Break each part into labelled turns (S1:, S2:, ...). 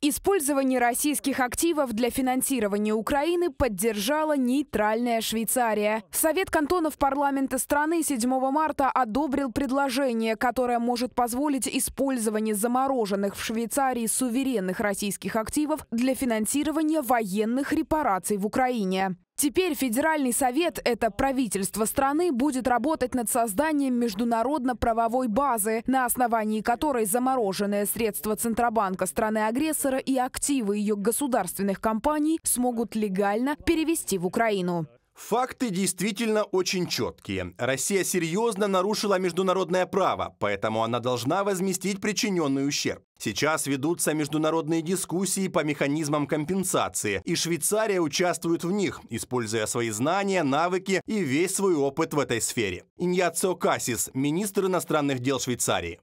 S1: Использование российских активов для финансирования Украины поддержала нейтральная Швейцария. Совет кантонов парламента страны 7 марта одобрил предложение, которое может позволить использование замороженных в Швейцарии суверенных российских активов для финансирования военных репараций в Украине. Теперь Федеральный совет, это правительство страны, будет работать над созданием международно-правовой базы, на основании которой замороженные средства Центробанка страны-агрессора и активы ее государственных компаний смогут легально перевести в Украину.
S2: Факты действительно очень четкие. Россия серьезно нарушила международное право, поэтому она должна возместить причиненный ущерб. Сейчас ведутся международные дискуссии по механизмам компенсации, и Швейцария участвует в них, используя свои знания, навыки и весь свой опыт в этой сфере. Иньяцио Кассис, министр иностранных дел Швейцарии.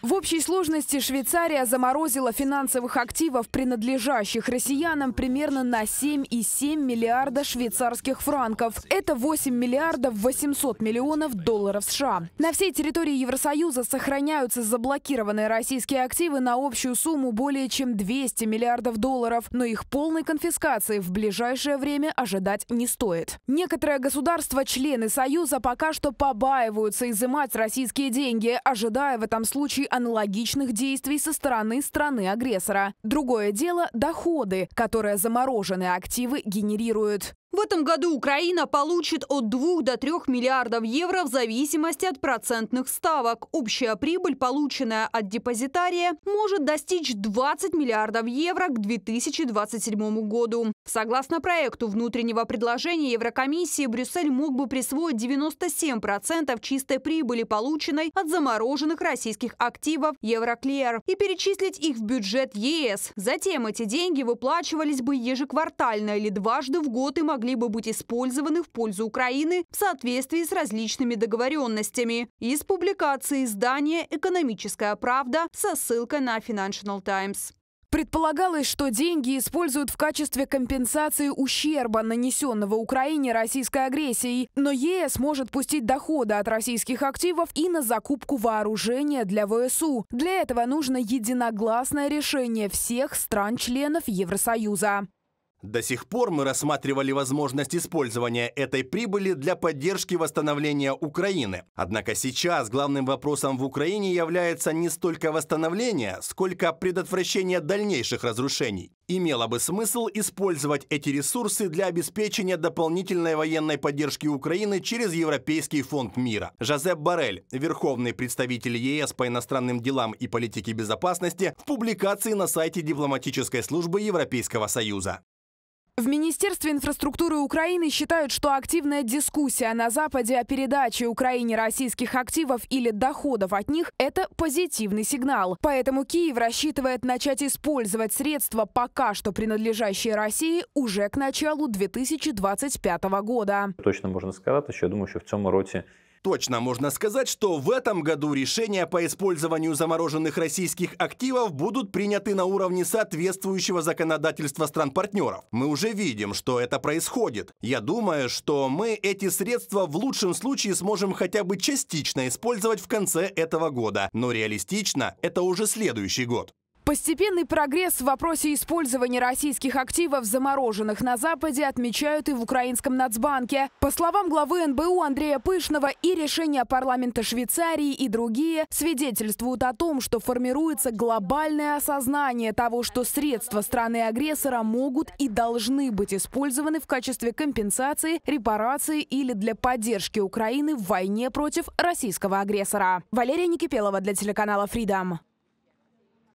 S1: В общей сложности Швейцария заморозила финансовых активов, принадлежащих россиянам, примерно на 7,7 миллиарда швейцарских франков. Это 8 миллиардов 800 миллионов долларов США. На всей территории Евросоюза сохраняются заблокированные российские активы на общую сумму более чем 200 миллиардов долларов, но их полной конфискации в ближайшее время ожидать не стоит. Некоторые государства, члены Союза, пока что побаиваются изымать российские деньги, ожидая в этом случае аналогичных действий со стороны страны-агрессора. Другое
S3: дело – доходы, которые замороженные активы генерируют. В этом году Украина получит от 2 до 3 миллиардов евро в зависимости от процентных ставок. Общая прибыль, полученная от депозитария, может достичь 20 миллиардов евро к 2027 году. Согласно проекту внутреннего предложения Еврокомиссии, Брюссель мог бы присвоить 97% чистой прибыли, полученной от замороженных российских активов Евроклер, и перечислить их в бюджет ЕС. Затем эти деньги выплачивались бы ежеквартально или дважды в год и могли могли бы быть использованы в пользу Украины в соответствии с различными договоренностями. Из публикации издания «Экономическая правда» со ссылкой на Financial Times. Предполагалось, что деньги используют в качестве компенсации ущерба, нанесенного Украине
S1: российской агрессией, но ЕС может пустить доходы от российских активов и на закупку вооружения для ВСУ. Для этого нужно единогласное решение всех стран-членов Евросоюза.
S2: До сих пор мы рассматривали возможность использования этой прибыли для поддержки восстановления Украины. Однако сейчас главным вопросом в Украине является не столько восстановление, сколько предотвращение дальнейших разрушений. Имело бы смысл использовать эти ресурсы для обеспечения дополнительной военной поддержки Украины через Европейский фонд мира. Жозеп Барель, верховный представитель ЕС по иностранным делам и политике безопасности, в публикации на сайте дипломатической службы Европейского Союза.
S1: В Министерстве инфраструктуры Украины считают, что активная дискуссия на Западе о передаче Украине российских активов или доходов от них – это позитивный сигнал. Поэтому Киев рассчитывает начать использовать средства, пока что принадлежащие России, уже к началу 2025 года.
S3: Точно можно сказать, что я думаю, что в этом році
S2: Точно можно сказать, что в этом году решения по использованию замороженных российских активов будут приняты на уровне соответствующего законодательства стран-партнеров. Мы уже видим, что это происходит. Я думаю, что мы эти средства в лучшем случае сможем хотя бы частично использовать в конце этого года, но реалистично это уже следующий год.
S1: Постепенный прогресс в вопросе использования российских активов, замороженных на Западе, отмечают и в Украинском Нацбанке. По словам главы НБУ Андрея Пышного, и решения парламента Швейцарии, и другие свидетельствуют о том, что формируется глобальное осознание того, что средства страны-агрессора могут и должны быть использованы в качестве компенсации, репарации или для поддержки Украины в войне против российского агрессора. Валерия Никипелова для телеканала Freedom.